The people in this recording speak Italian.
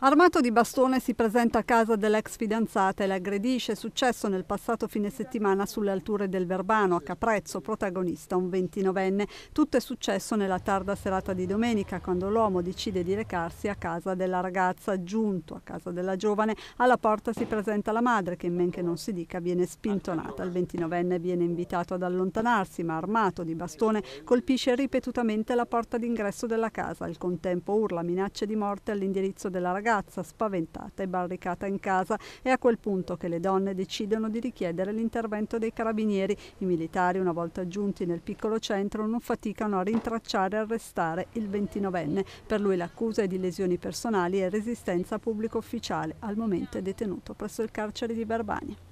Armato di bastone si presenta a casa dell'ex fidanzata e l'aggredisce, aggredisce, successo nel passato fine settimana sulle alture del Verbano, a Caprezzo, protagonista un ventinovenne. Tutto è successo nella tarda serata di domenica, quando l'uomo decide di recarsi a casa della ragazza. Giunto a casa della giovane, alla porta si presenta la madre, che in men che non si dica viene spintonata. Il ventinovenne viene invitato ad allontanarsi, ma armato di bastone colpisce ripetutamente la porta d'ingresso della casa. Al contempo urla minacce di morte all'indirizzo della ragazza ragazza spaventata e barricata in casa. È a quel punto che le donne decidono di richiedere l'intervento dei carabinieri. I militari, una volta giunti nel piccolo centro, non faticano a rintracciare e arrestare il 29enne. Per lui l'accusa è di lesioni personali e resistenza a pubblico ufficiale. Al momento è detenuto presso il carcere di Verbania.